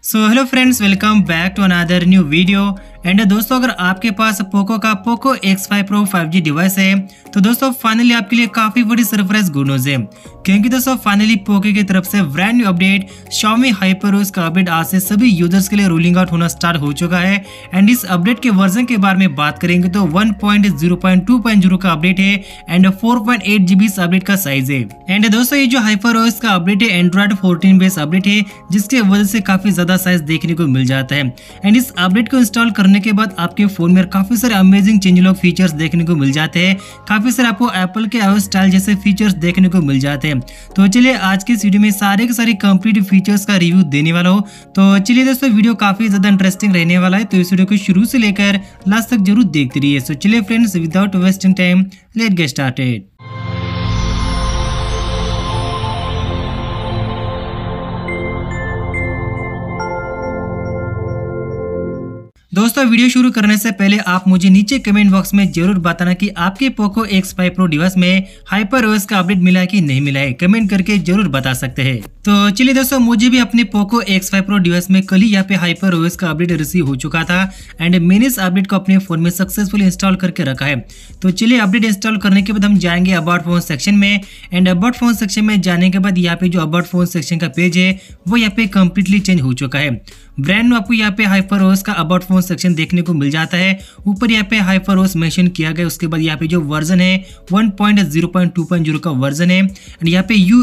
So hello friends, welcome back to another new video and दोस्तों अगर आपके पास पोको का Poco X five pro five G device है तो दोस्तों फाइनली आपके लिए काफी बड़ी सरप्राइज गुड न्यूज है क्योंकि दोस्तों फाइनली पोको की तरफ से brand new update Xiaomi hyper का अपडेट आज से सभी यूजर्स के लिए रोलिंग आउट होना स्टार्ट हो चुका है एंड इस अपडेट के वर्जन के बारे में बात करेंगे तो जीरो का अपडेट है एंड एट जीबी इस अपडेट का साइज है एंड दोस्तों ये जो हाइपर ओएस का अपडेट है एंड्रॉइड फोर्टीन बेस अपडेट है जिसके वजह से काफी ज्यादा साइज देखने को मिल जाता है एंड इस अपडेट को इंस्टॉल करने के बाद आपके फोन में काफी सारे अमेजिंग चेंज लॉक फीचर्स देखने को मिल जाते हैं काफी सारे आपको एप्पल के आयो स्टाइल जैसे फीचर्स देखने को मिल जाते हैं तो चलिए आज के इस वीडियो में सारे के सारे कंप्लीट फीचर्स का रिव्यू देने वाला हो तो चलिए दोस्तों वीडियो काफी ज्यादा इंटरेस्टिंग रहने वाला है तो इस वीडियो को शुरू से लेकर लास्ट तक जरूर देखते रहिए सो चलिए friends without wasting time let get started दोस्तों वीडियो शुरू करने से पहले आप मुझे नीचे कमेंट बॉक्स में जरूर बताना कि आपके Poco X five pro device में हाइपर ओएस का अपडेट मिला है कि नहीं मिला है कमेंट करके जरूर बता सकते हैं तो चलिए दोस्तों मुझे भी अपने Poco X five pro device में कल ही यहाँ पे हाइपर ओएस का अपडेट रिसीव हो चुका था एंड मैंने इस अपडेट को अपने फोन में सक्सेसफुल इंस्टॉल करके रखा है तो चलिए अपडेट इंस्टॉल करने के बाद हम जाएंगे अबाउट फोन सेक्शन में एंड अबाउट फोन सेक्शन में जाने के बाद यहाँ पे जो अबाउट फोन सेक्शन का पेज है वो यहाँ पे कम्प्लीटली चेंज हो चुका है ब्रांड आपको यहाँ पे हाइपर ओएस का अबाउट फोन सेक्शन देखने को मिल जाता है ऊपर यहाँ पे हाइपर ओस मैंशन किया गया उसके बाद यहाँ पे जो वर्जन है 1.0.2.0 का वर्जन है एंड यहाँ पे यू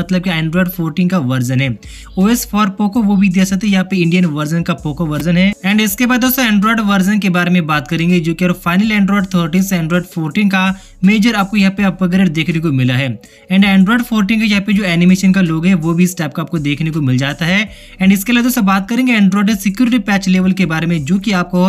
मतलब कि एंड्रॉयड फोर्टीन का वर्जन है ओ फॉर पोको वो भी दे सकते यहाँ पे इंडियन वर्जन का पोको वर्जन है एंड इसके बाद दोस्तों एंड्रॉयड वर्जन के बारे में बात करेंगे जो कि फाइनल एंड्रॉयड थर्टीन से एंड्रॉयड फोर्टीन का मेजर आपको यहाँ पे अपग्रेड देखने को मिला है एंड एंड्रॉयड फोर्टीन का यहाँ पे जो एनिमेशन का लोग है वो भी इस टाइप का आपको देखने को मिल जाता है एंड इसके अलावा दोस्तों बात करेंगे एंड्रॉयड सिक्योरिटी पैच लेवल के बारे में जो कि आपको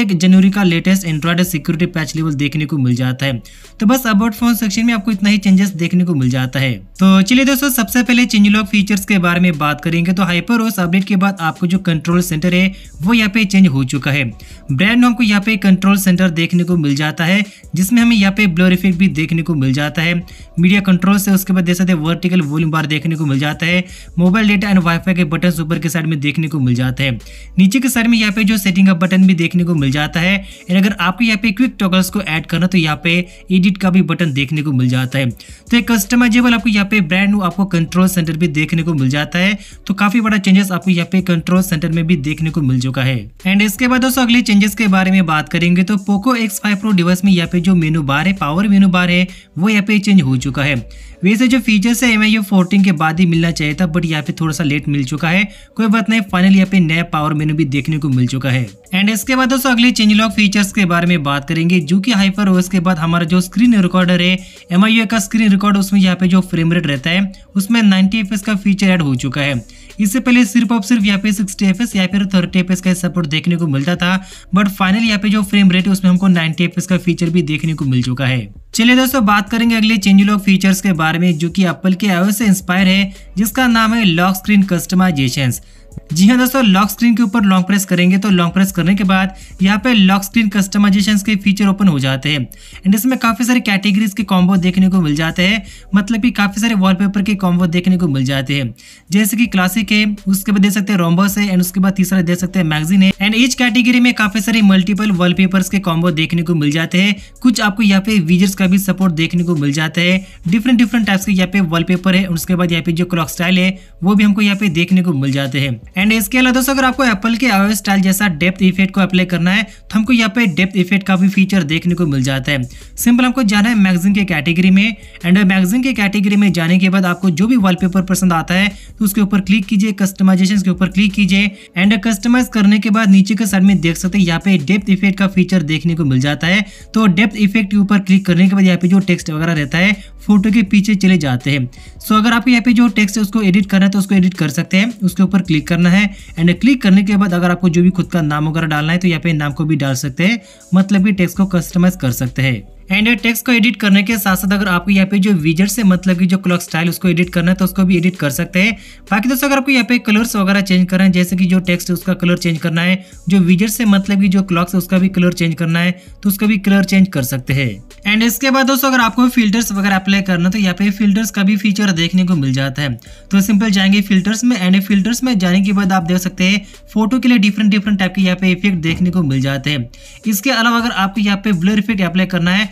एक जनवरी का latest Android security patch level देखने को मिल जाता है तो बस अबाउट फोन सेक्शन में आपको इतना ही चेंजेस देखने को मिल जाता है तो चलिए दोस्तों सबसे पहले चेंज लॉक फीचर्स के बारे में बात करेंगे तो हाइपर ओस अपडेट के बाद आपको जो कंट्रोल सेंटर है वो यहाँ पे चेंज हो चुका है ब्रांड को यहाँ पे कंट्रोल सेंटर देखने को मिल जाता है जिसमें हमें यहाँ पे ब्लर इफेक्ट भी देखने को मिल जाता है मीडिया कंट्रोल से उसके बाद देख सकते वर्टिकल वॉल्यूम बार देखने को मिल जाता है मोबाइल डेटा एंड वाईफाई के बटन ऊपर के साइड में देखने को मिल जाता है नीचे के साइड में यहाँ पे जो सेटिंग का बटन भी देखने को मिल जाता है एंड अगर आपको यहाँ पे क्विक टॉगल्स को ऐड करना तो यहाँ पे एडिट का भी बटन देखने को मिल जाता है तो एक कस्टमाइजेबल आपको यहाँ पे ब्रांड न्यू आपको कंट्रोल सेंटर भी देखने को मिल जाता है तो काफी बड़ा चेंजेस आपको यहाँ पे कंट्रोल सेंटर में भी देखने को मिल चुका है एंड इसके बाद दोस्तों अगले चेंजेस के बारे में बात करेंगे तो Poco X five pro device में यहाँ पे जो मेनू बार है पावर मेनू बार है वो यहाँ पे चेंज हो चुका है वैसे जो फीचर्स है एम आई फोर्टीन के बाद ही मिलना चाहिए था बट यहाँ पे थोड़ा सा लेट मिल चुका है कोई बात नहीं फाइनली यहाँ पे नया पावर मेनू भी देखने को मिल चुका है एंड इसके बाद दोस्तों अगले चेंज लॉक फीचर्स के बारे में बात करेंगे जो कि हाइपर ओएस के बाद हमारा जो स्क्रीन रिकॉर्डर है एम का स्क्रीन रिकॉर्ड उसमें यहाँ पे जो फ्रेम रेट रहता है उसमें 90 एफ का फीचर ऐड हो चुका है इससे पहले सिर्फ और सिर्फ यहाँ पे 60 एफ या फिर 30 एफ का सपोर्ट देखने को मिलता था बट फाइनल यहाँ पे जो फ्रेम रेट है उसमें हमको नाइनटी एफ का फीचर भी देखने को मिल चुका है चलिए दोस्तों बात करेंगे अगले चेंज लॉक फीचर्स के बारे में जो कि एप्पल के आयो से इंस्पायर है जिसका नाम है लॉक स्क्रीन कस्टमाइजेशन जी हाँ दोस्तों लॉक स्क्रीन के ऊपर लॉन्ग प्रेस करेंगे तो लॉन्ग प्रेस करने के बाद यहाँ पे लॉक स्क्रीन कस्टमाइजेशन के फीचर ओपन हो जाते हैं एंड इसमें काफ़ी सारे कैटेगरीज के कॉम्बो देखने को मिल जाते हैं मतलब कि काफ़ी सारे वॉलपेपर के कॉम्बो देखने को मिल जाते हैं जैसे कि क्लासिक है उसके बाद देख सकते हैं रोम्बस है एंड उसके बाद तीसरा देख सकते हैं मैगजीन है एंड ईच कैटेगरी में काफ़ी सारे मल्टीपल वॉल के कॉम्बो देखने को मिल जाते हैं कुछ आपको यहाँ पे वीजर्स का भी सपोर्ट देखने को मिल जाता है डिफरेंट डिफरेंट टाइप्स के यहाँ पे वॉलपेपर है उसके बाद यहाँ पे जो क्लॉक स्टाइल है वो भी हमको यहाँ पे देखने को मिल जाते हैं एंड इसके अलावा दोस्तों अगर आपको एप्पल के आवे स्टाइल जैसा डेप्थ इफेक्ट को अप्लाई करना है तो हमको यहाँ पे डेप्थ इफेक्ट का भी फीचर देखने को मिल जाता है सिंपल हमको जाना है मैगजीन के कैटेगरी में एंड मैगजीन के कैटेगरी में जाने के बाद आपको जो भी वॉलपेपर पसंद आता है तो उसके ऊपर क्लिक कीजिए कस्टमाइजेशन के ऊपर क्लिक कीजिए एंड कस्टमाइज करने के बाद नीचे के साइड में देख सकते हैं यहाँ पे डेप्थ इफेक्ट का फीचर देखने को मिल जाता है तो डेप्थ इफेक्ट के ऊपर क्लिक करने के बाद यहाँ पे जो टेक्स्ट वगैरह रहता है फोटो के पीछे चले जाते हैं सो अगर आपको यहाँ पे जो टेक्स्ट है उसको एडिट करना है तो उसको एडिट कर सकते हैं उसके ऊपर क्लिक करना है एंड क्लिक करने के बाद अगर आपको जो भी खुद का नाम वगैरह डालना है तो यहाँ पे नाम को भी डाल सकते हैं मतलब कि टेक्स्ट को कस्टमाइज कर सकते हैं एंड टेक्स्ट को एडिट करने के साथ साथ अगर आपको यहाँ पे जो विजट से मतलब कि जो क्लॉक स्टाइल उसको एडिट करना है तो उसको भी एडिट कर सकते हैं बाकी दोस्तों अगर आपको यहाँ पे कलर्स वगैरह चेंज करना है जैसे कि जो टेक्स्ट उसका कलर चेंज करना है जो विजट से मतलब कि जो क्लॉक है उसका भी कलर चेंज करना है तो उसका भी कलर चेंज कर सकते हैं एंड इसके बाद दोस्तों अगर आपको फिल्टर्स वगैरह अप्लाई करना है तो यहाँ पे फिल्टर्स का भी फीचर देखने को मिल जाता है तो सिंपल जाएंगे फिल्टर्स में एंड फिल्टर्स में जाने के बाद आप देख सकते हैं फोटो के लिए डिफरेंट डिफरेंट टाइप के यहाँ पे इफेक्ट देखने को मिल जाते हैं इसके अलावा अगर आपको यहाँ पे ब्लर इफेक्ट अप्लाई करना है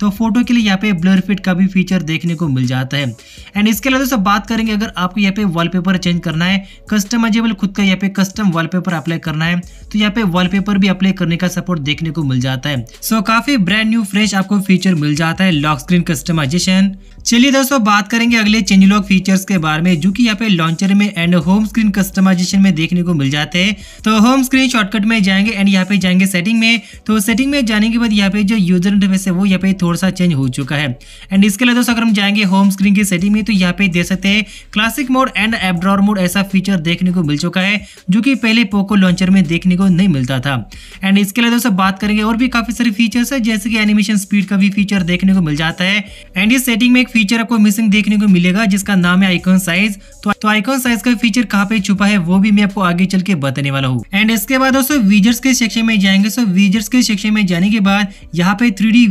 तो फोटो के लिए यहाँ पे ब्लर फिट का भी फीचर देखने को मिल जाता है एंड इसके अलावा दोस्तों बात करेंगे अगर आपको यहाँ पे वॉलपेपर चेंज करना है कस्टमाइजेबल खुद का यहाँ पे कस्टम वॉलपेपर अप्लाई करना है तो यहाँ पे वॉलपेपर भी अप्लाई करने का सपोर्ट देखने को मिल जाता है सो काफी ब्रांड न्यू फ्रेश आपको फीचर मिल जाता है लॉक स्क्रीन कस्टमाइजेशन चलिए दोस्तों बात करेंगे अगले चेंज लॉक फीचर्स के बारे में जो कि यहाँ पे लॉन्चर में एंड होम स्क्रीन कस्टमाइजेशन में देखने को मिल जाते हैं तो होम स्क्रीन शॉर्टकट में जाएंगे एंड यहाँ पे जाएंगे सेटिंग में तो सेटिंग में जाने के बाद यहाँ पे जो यूजर इंटरफेस है वो यहाँ पे थोड़ा सा चेंज हो चुका है एंड इसके लिए दोस्तों अगर हम जाएंगे होम स्क्रीन की सेटिंग में तो यहाँ पे देख सकते हैं classic mode and app drawer mode ऐसा फीचर देखने को मिल चुका है जो कि पहले पोको लॉन्चर में देखने को नहीं मिलता था एंड इसके लिए दोस्तों बात करेंगे और भी काफ़ी सारे फीचर्स है जैसे कि एनिमेशन स्पीड का भी फीचर देखने को मिल जाता है एंड इस सेटिंग में एक फीचर आपको मिसिंग देखने को मिलेगा जिसका नाम है आइकॉन साइज तो आइकॉन तो साइज का फीचर कहाँ पे छुपा है वो भी मैं आपको आगे चल के बताने वाला हूँ एंड इसके बाद दोस्तों वीजर्स के सेक्शन में जाएंगे सो वीजर्स के सेक्शन में जाने के बाद यहाँ पे थ्री डी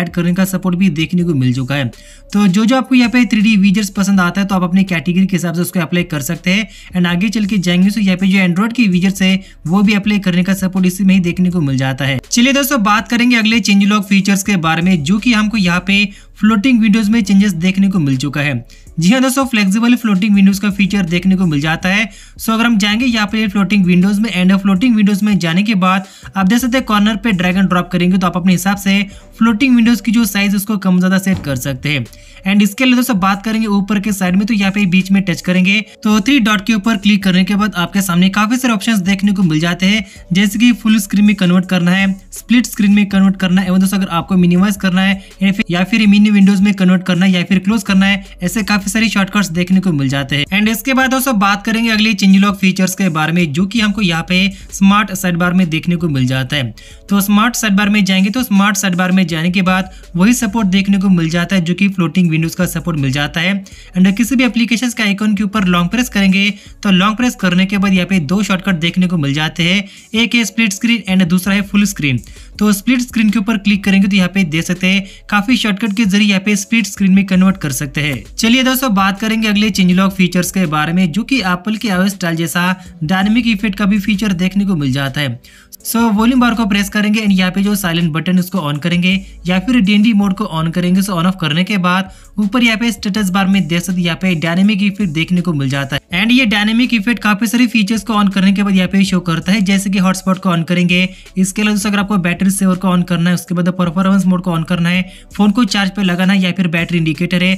एड करने का सपोर्ट भी देखने को मिल चुका है तो जो जो आपको यहाँ पे थ्री डी पसंद आता है तो आप अपनी कैटेगरी के हिसाब से उसको अप्लाई कर सकते हैं एंड आगे चल के जाएंगे तो यहाँ पे जो एंड्रॉइड के वीजर्स है वो भी अप्लाई करने का सपोर्ट इसी में ही देखने को मिल जाता है चलिए दोस्तों बात करेंगे अगले चेंज लॉक फीचर्स के बारे में जो की हमको यहाँ पे फ्लोटिंग विंडोज में चेंजेस देखने को मिल चुका है जी हाँ दोस्तों फ्लेक्सिबल फ्लोटिंग विंडोज का फीचर देखने को मिल जाता है सो अगर हम जाएंगे यहाँ पे फ्लोटिंग विंडोज में एंड फ्लोटिंग विंडोज में जाने के बाद आप देख सकते हैं कॉर्नर पे ड्रैगन ड्रॉप करेंगे तो आप अपने हिसाब से फ्लोटिंग विंडोज की जो साइज उसको कम ज्यादा सेट कर सकते हैं एंड इसके लिए दोस्तों बात करेंगे ऊपर के साइड में तो यहाँ पे बीच में टच करेंगे तो थ्री डॉट के ऊपर क्लिक करने के बाद आपके सामने काफी सारे ऑप्शन देखने को मिल जाते हैं जैसे की फुल स्क्रीन में कन्वर्ट करना है स्प्लिट स्क्रीन में कन्वर्ट करना है एवं दोस्तों अगर आपको मिनिमाइज करना है या फिर मिनी विंडोज में कन्वर्ट करना है या फिर क्लोज करना है ऐसे काफी काफी सारी शॉर्टकट्स देखने को मिल जाते हैं एंड इसके बाद दोस्तों बात करेंगे अगले चिंज लॉक फीचर्स के बारे में जो की हमको यहाँ पे स्मार्ट साइड बार में देखने को मिल जाता है तो स्मार्ट साइड बार में जाएंगे तो स्मार्ट साइड बार में जाने के बाद वही सपोर्ट देखने को मिल जाता है जो की फ्लोटिंग विंडोज का सपोर्ट मिल जाता है एंड किसी भी एप्लीकेशन के आइकॉन के ऊपर लॉन्ग प्रेस करेंगे तो लॉन्ग प्रेस करने के बाद यहाँ पे दो शॉर्टकट देखने को मिल जाते हैं एक है स्प्लिट स्क्रीन एंड दूसरा है फुल स्क्रीन तो स्प्लिट स्क्रीन के ऊपर क्लिक करेंगे तो यहाँ पे देख सकते हैं काफी शॉर्टकट के जरिए यहाँ पे स्प्लिट स्क्रीन में कन्वर्ट कर सकते हैं चलिए दोस्तों दोस्तों बात करेंगे अगले चेंज लॉक फीचर्स के बारे में जो कि एप्पल के आवेश स्टाइल जैसा डायनेमिक इफेक्ट का भी फीचर देखने को मिल जाता है सो so, वॉल्यूम बार को प्रेस करेंगे एंड यहाँ पे जो साइलेंट बटन उसको ऑन करेंगे या फिर डीएनडी मोड को ऑन करेंगे सो ऑन ऑफ करने के बाद ऊपर यहाँ पे स्टेटस बार में देख सकते यहाँ पे डायनेमिक इफेक्ट देखने को मिल जाता है एंड ये डायनेमिक इफेक्ट काफी सारे फीचर्स को ऑन करने के बाद यहाँ पे शो करता है जैसे कि हॉटस्पॉट को ऑन करेंगे इसके अलावा दोस्तों अगर आपको बैटरी सेवर को ऑन करना है उसके बाद परफॉर्मेंस मोड को ऑन करना है फोन को चार्ज पे लगाना है या फिर बैटरी इंडिकेटर है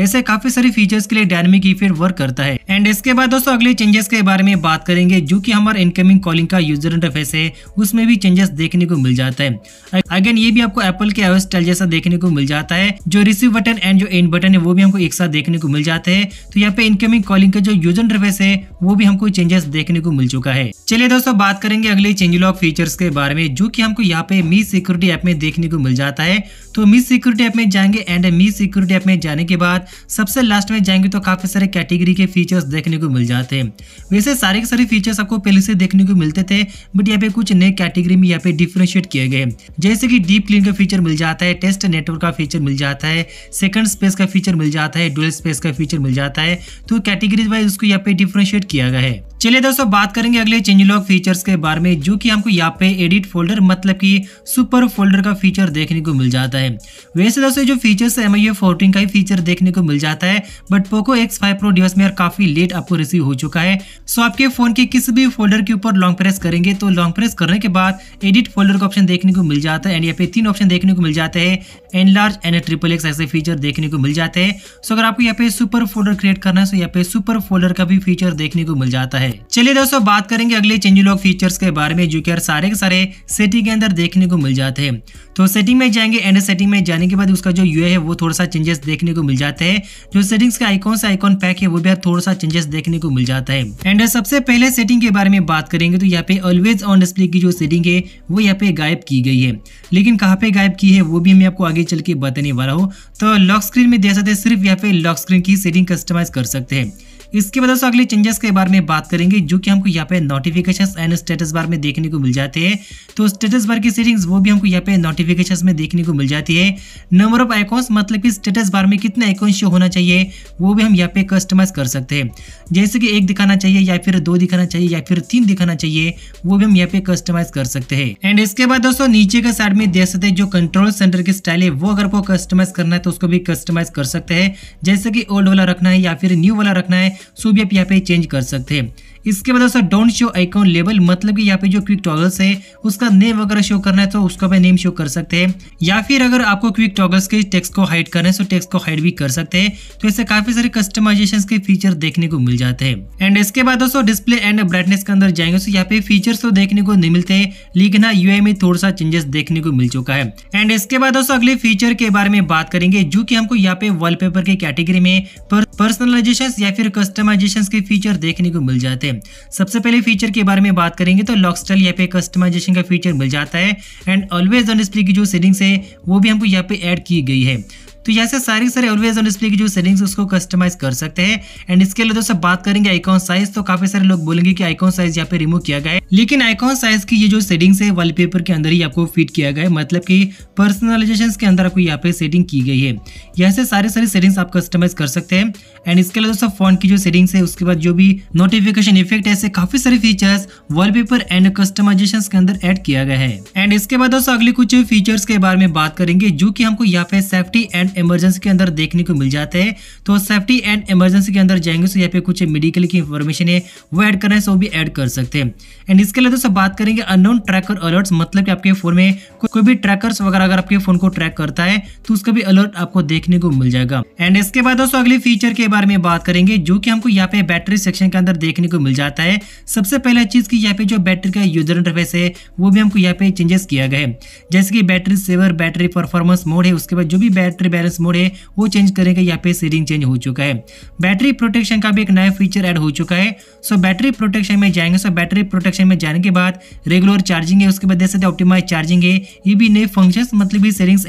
ऐसे काफी सारे फीचर्स के लिए डायनेमिक ईफेड वर्क करता है एंड इसके बाद दोस्तों अगले चेंजेस के बारे में बात करेंगे जो कि हमारे इनकमिंग कॉलिंग का यूजर इंटरफेस है उसमें भी चेंजेस देखने को मिल जाता है अगेन ये भी आपको एप्पल के आईओएस स्टाइल जैसा देखने को मिल जाता है जो रिसीव बटन एंड जो एंड बटन है वो भी हमको एक साथ देखने को मिल जाते हैं तो यहाँ पे इनकमिंग कॉलिंग का जो यूजर इंटरफेस है वो भी हमको चेंजेस देखने को मिल चुका है चलिए दोस्तों बात करेंगे अगले चेंज लॉक फीचर्स के बारे में जो की हमको यहाँ पे मी सिक्योरिटी ऐप में देखने को मिल जाता है तो मी सिक्योरिटी ऐप में जाएंगे एंड मी सिक्योरिटी ऐप में जाने के बाद बाद सबसे लास्ट में जाएंगे तो काफ़ी सारे कैटेगरी के फीचर्स देखने को मिल जाते हैं वैसे सारे के सारे फीचर्स आपको पहले से देखने को मिलते थे बट यहाँ पे कुछ नए कैटेगरी में यहाँ पे डिफ्रेंशिएट किए गए जैसे कि डीप क्लीन का फीचर मिल जाता है टेस्ट नेटवर्क का फीचर मिल जाता है सेकंड स्पेस का फीचर मिल जाता है डुअल स्पेस का फीचर मिल जाता है तो कैटेगरी वाइज उसको यहाँ पे डिफ्रेंशिएट किया गया है चलिए दोस्तों बात करेंगे अगले चेंज लॉग फीचर्स के बारे में जो कि हमको यहाँ पे एडिट फोल्डर मतलब कि सुपर फोल्डर का फीचर देखने को मिल जाता है वैसे दोस्तों जो फीचर्स है एम आई फोर्टीन का ही फीचर देखने को मिल जाता है but Poco X five pro device में यार काफी लेट आपको रिसीव हो चुका है सो आपके फोन के किसी भी फोल्डर के ऊपर लॉन्ग प्रेस करेंगे तो लॉन्ग प्रेस करने के बाद एडिट फोल्डर का ऑप्शन देखने को मिल जाता है एंड यहाँ पे तीन ऑप्शन देखने को मिल जाते हैं enlarge and triple X ऐसे फीचर देखने को मिल जाते हैं सो अगर आपको यहाँ पे सुपर फोल्डर क्रिएट करना है तो यहाँ पे सुपर फोल्डर का भी फीचर देखने को मिल जाता है है चलिए दोस्तों बात करेंगे अगले चेंज लॉक फीचर्स के बारे में जो कि सारे के सारे सेटिंग के अंदर देखने को मिल जाते हैं तो सेटिंग में जाएंगे एंड सेटिंग में जाने के बाद उसका जो यू है वो थोड़ा सा चेंजेस देखने को मिल जाते हैं जो सेटिंग्स का आइकॉन से आइकॉन पैक है वो भी थोड़ा सा चेंजेस देखने को मिल जाता है एंड सबसे पहले सेटिंग के बारे में बात करेंगे तो यहाँ पे ऑलवेज ऑन डिस्प्ले की जो सेटिंग है वो यहाँ पे गायब की गई है लेकिन कहाँ पे गायब की है वो भी मैं आपको आगे चल के बताने वाला हूँ तो लॉक स्क्रीन में दे सकते सिर्फ यहाँ पे लॉक स्क्रीन की सेटिंग कस्टमाइज कर सकते हैं इसके बाद दोस्तों अगले चेंजेस के बारे में बात करेंगे जो कि हमको यहाँ पे नोटिफिकेशन एंड स्टेटस बार में देखने को मिल जाते हैं तो स्टेटस बार की सेटिंग्स वो भी हमको यहाँ पे नोटिफिकेशन में देखने को मिल जाती है नंबर ऑफ आइकॉन्स मतलब कि स्टेटस बार में कितने आइकॉन्स शो होना चाहिए वो भी हम यहाँ पे कस्टमाइज कर सकते हैं जैसे कि एक दिखाना चाहिए या फिर दो दिखाना चाहिए या फिर तीन दिखाना चाहिए वो भी हम यहाँ पे कस्टमाइज कर सकते हैं एंड इसके बाद दोस्तों नीचे के साइड में देख सकते हैं जो कंट्रोल सेंटर की स्टाइल है वो अगर आपको कस्टमाइज करना है तो उसको भी कस्टमाइज कर सकते हैं जैसे कि ओल्ड वाला रखना है या फिर न्यू वाला रखना है सो भी आप यहाँ पे चेंज कर सकते हैं इसके बाद दोस्तों डोंट शो आइकॉन लेवल मतलब कि यहाँ पे जो क्विक टॉगल्स है उसका नेम वगैरह शो करना है तो उसका भी नेम शो कर सकते हैं या फिर अगर आपको क्विक टॉगल्स के टेक्स्ट को हाइड करना है तो टेक्स्ट को हाइड भी कर सकते हैं तो इससे काफी सारे कस्टमाइजेशन के फीचर देखने को मिल जाते हैं एंड इसके बाद दोस्तों डिस्प्ले एंड ब्राइटनेस के अंदर जाएंगे तो यहाँ पे फीचर्स तो देखने को नहीं मिलते लेकिन हाँ यूआई में थोड़ा सा चेंजेस देखने को मिल चुका है एंड इसके बाद दोस्तों अगले फीचर के बारे में बात करेंगे जो की हमको यहाँ पे वॉल के कैटेगरी में पर्सनलाइजेशन या फिर कस्टमाइजेशन के फीचर देखने को मिल जाते हैं सबसे पहले फीचर के बारे में बात करेंगे तो लॉक स्टाइल यहाँ पे कस्टमाइजेशन का फीचर मिल जाता है एंड ऑलवेज ऑन डिस्प्ले की जो सेटिंग्स है वो भी हमको यहाँ पे ऐड की गई है तो यहाँ से सारी सारे ऑलवेज ऑन डिस्प्ले की जो सेटिंग्स उसको कस्टमाइज कर सकते हैं एंड इसके लिए दोस्तों बात करेंगे आइकॉन साइज तो काफी सारे लोग बोलेंगे कि आइकॉन साइज यहाँ पे रिमूव किया गया है लेकिन आइकॉन साइज की ये जो सेटिंग्स है वॉलपेपर के अंदर ही आपको फिट किया गया है मतलब कि पर्सनलाइजेशन के अंदर आपको यहाँ पे सेटिंग की गई है यहाँ से सारी सारी सेटिंग्स आप कस्टमाइज कर सकते हैं एंड इसके लिए दोस्तों फोन की जो सेटिंग्स है उसके बाद जो भी नोटिफिकेशन इफेक्ट ऐसे काफी सारे फीचर्स वॉलपेपर एंड कस्टमाइजेशन के अंदर एड किया गया है एंड इसके बाद दोस्तों अगले कुछ फीचर्स के बारे में बात करेंगे जो की हमको यहाँ पे सेफ्टी एंड एंड इमरजेंसी के अंदर देखने को मिल जाते हैं तो सेफ्टी एंड इमरजेंसी के अंदर जाएंगे तो यहाँ पे कुछ मेडिकल की इन्फॉर्मेशन है वो ऐड करना है सो भी ऐड कर सकते हैं एंड इसके लिए दोस्तों बात करेंगे अननोन ट्रैकर अलर्ट्स मतलब कि आपके फोन में कोई भी ट्रैकर्स वगैरह अगर आपके फोन को ट्रैक करता है तो उसका भी अलर्ट आपको देखने को मिल जाएगा एंड इसके बाद दोस्तों अगले फीचर के बारे में बात करेंगे जो कि हमको यहाँ पे बैटरी सेक्शन के अंदर देखने को मिल जाता है सबसे पहला चीज की यहाँ पे जो बैटरी का यूजर इंटरफेस है वो भी हमको यहाँ पे चेंजेस किया गया है जैसे कि battery saver battery performance mode है उसके बाद जो भी बैटरी वायरस मोड है वो चेंज करेंगे यहाँ पे सीडिंग चेंज हो चुका है बैटरी प्रोटेक्शन का भी एक नया फीचर ऐड हो चुका है सो बैटरी प्रोटेक्शन में जाएंगे सो बैटरी प्रोटेक्शन में जाने के बाद रेगुलर चार्जिंग है उसके बाद जैसे ऑप्टीमाइज चार्जिंग है ये भी नए फंक्शन मतलब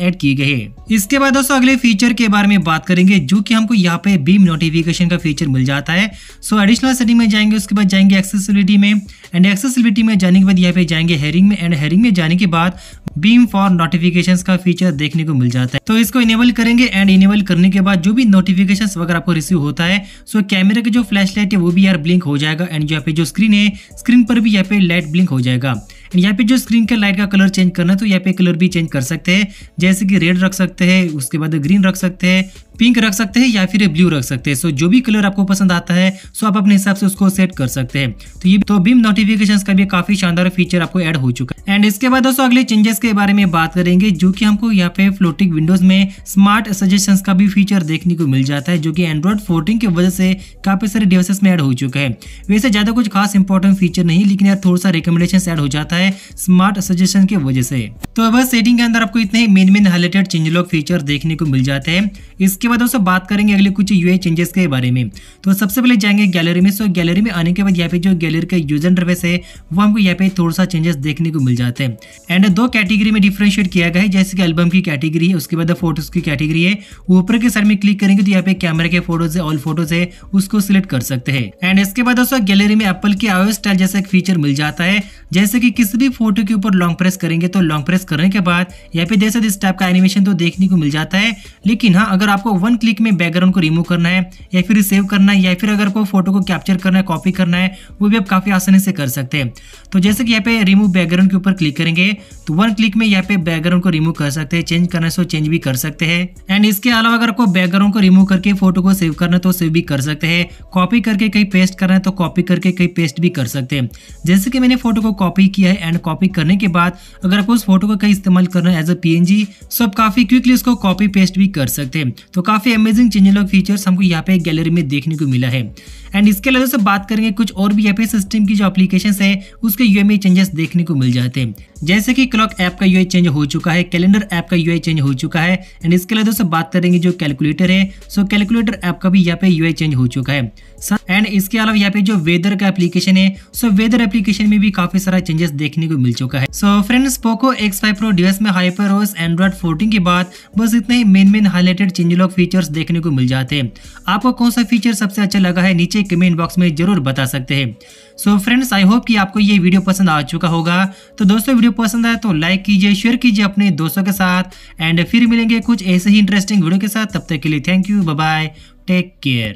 एड किए गए इसके बाद दोस्तों अगले फीचर के बारे में बात करेंगे जो की हमको यहाँ पे बीम नोटिफिकेशन का फीचर मिल जाता है सो एडिशनल सेटिंग में जाएंगे उसके बाद जाएंगे एक्सेसिबिलिटी में एंड एक्सेसिबिलिटी में जाने के बाद यहाँ पे जाएंगे हेरिंग में एंड हेरिंग में जाने के बाद बीम फॉर नोटिफिकेशंस का फीचर देखने को मिल जाता है तो इसको इनेबल करेंगे एंड इनेबल करने के बाद जो भी नोटिफिकेशन वगैरह आपको रिसीव होता है सो कैमरा का जो फ्लैश लाइट है वो भी यार ब्लिंक हो जाएगा एंड यहाँ पे जो स्क्रीन है स्क्रीन पर भी यहाँ पे लाइट ब्लिंक हो जाएगा एंड यहाँ पे जो स्क्रीन का लाइट का कलर चेंज करना है तो यहाँ पे कलर भी चेंज कर सकते हैं जैसे कि रेड रख सकते हैं उसके बाद ग्रीन रख सकते हैं पिंक रख सकते हैं या फिर ब्लू रख सकते हैं सो जो भी कलर आपको पसंद आता है सो आप अपने हिसाब से उसको सेट कर सकते हैं तो ये तो बीम नोटिफिकेशन का भी काफी शानदार फीचर आपको एड हो चुका है एंड इसके बाद दोस्तों अगले चेंजेस के बारे में बात करेंगे जो कि हमको यहाँ पे फ्लोटिंग विंडोज में स्मार्ट सजेशन का भी फीचर देखने को मिल जाता है जो की एंड्रॉइड फोर्टीन की वजह से काफी सारे डिवाइसेस में एड हो चुका है वैसे ज्यादा कुछ खास इंपॉर्टेंट फीचर नहीं लेकिन यार थोड़ा सा रिकमेंडेशन एड हो जाता है स्मार्ट सजेशन की वजह से तो अब सेटिंग के अंदर आपको इतने main main highlighted changelog feature देखने को मिल जाते हैं इसके बाद दोस्तों बात करेंगे अगले कुछ यू चेंजेस के बारे में तो सबसे पहले जाएंगे गैलरी में सो गैलरी में आने के बाद यहाँ पे जो गैलरी का यूजर इंटरफेस है वो हमको यहाँ पे थोड़ा सा चेंजेस देखने को मिल जाते हैं एंड दो कैटेगरी में डिफ्रेंशिएट किया गया है जैसे कि एल्बम की कैटेगरी है उसके बाद फोटोज की कैटेगरी है ऊपर के साइड में क्लिक करेंगे तो यहाँ पे कैमरे के फोटोज है ऑल फोटोज है उसको सिलेक्ट कर सकते हैं एंड इसके बाद दोस्तों गैलरी में एप्पल के आयो स्टाइल जैसा एक फीचर मिल जाता है जैसे कि किसी भी फोटो के ऊपर लॉन्ग प्रेस करेंगे तो लॉन्ग प्रेस करने के बाद यहाँ पे जैसे इस टाइप का एनिमेशन तो देखने को मिल जाता है लेकिन हाँ अगर आपको वन क्लिक में बैकग्राउंड को रिमूव करना है या फिर सेव करना है या फिर अगर कोई फोटो को कैप्चर करना है कॉपी करना है वो भी आप काफ़ी आसानी से कर सकते हैं तो जैसे कि यहाँ पे रिमूव बैकग्राउंड के ऊपर क्लिक करेंगे तो वन क्लिक में यहाँ पे बैकग्राउंड को रिमूव कर सकते हैं चेंज करना है तो चेंज भी कर सकते हैं एंड इसके अलावा अगर आपको बैकग्राउंड को रिमूव करके फोटो को सेव करना है तो सेव भी कर सकते हैं कॉपी करके कहीं पेस्ट करना है तो कॉपी करके कहीं पेस्ट भी कर सकते हैं जैसे कि मैंने फोटो को कॉपी किया है एंड कॉपी करने के बाद अगर आपको उस फोटो को कहीं इस्तेमाल करना है एज अ पी सो आप काफ़ी क्विकली उसको कॉपी पेस्ट भी कर सकते हैं तो काफ़ी अमेजिंग चेंजिंग लॉक फीचर्स हमको यहाँ पे गैलरी में देखने को मिला है एंड इसके अलावा से बात करेंगे कुछ और भी यहाँ पे सिस्टम की जो एप्लीकेशन है उसके यू चेंजेस देखने को मिल जाते हैं जैसे कि क्लॉक ऐप का यू चेंज हो चुका है कैलेंडर ऐप का यू चेंज हो चुका है एंड इसके अलावा से बात करेंगे जो कैलकुलेटर है सो कैलकुलेटर ऐप का भी यहाँ पे यू चेंज हो चुका है एंड इसके अलावा यहाँ पे जो वेदर का एप्लीकेशन है सो वेदर एप्लीकेशन में भी काफी सारा चेंजेस देखने को मिल चुका है so friends Poco X five pro device में हाइपर होस एंड्रॉइड फोर्टीन के बाद बस इतने ही main main highlighted changelog features देखने को मिल जाते हैं आपको कौन सा फीचर सबसे अच्छा लगा है नीचे कमेंट बॉक्स में जरूर बता सकते हैं सो फ्रेंड्स आई होप कि आपको ये वीडियो पसंद आ चुका होगा तो दोस्तों वीडियो पसंद आए तो लाइक कीजिए शेयर कीजिए अपने दोस्तों के साथ एंड फिर मिलेंगे कुछ ऐसे ही इंटरेस्टिंग वीडियो के साथ तब तक के लिए thank you bye take care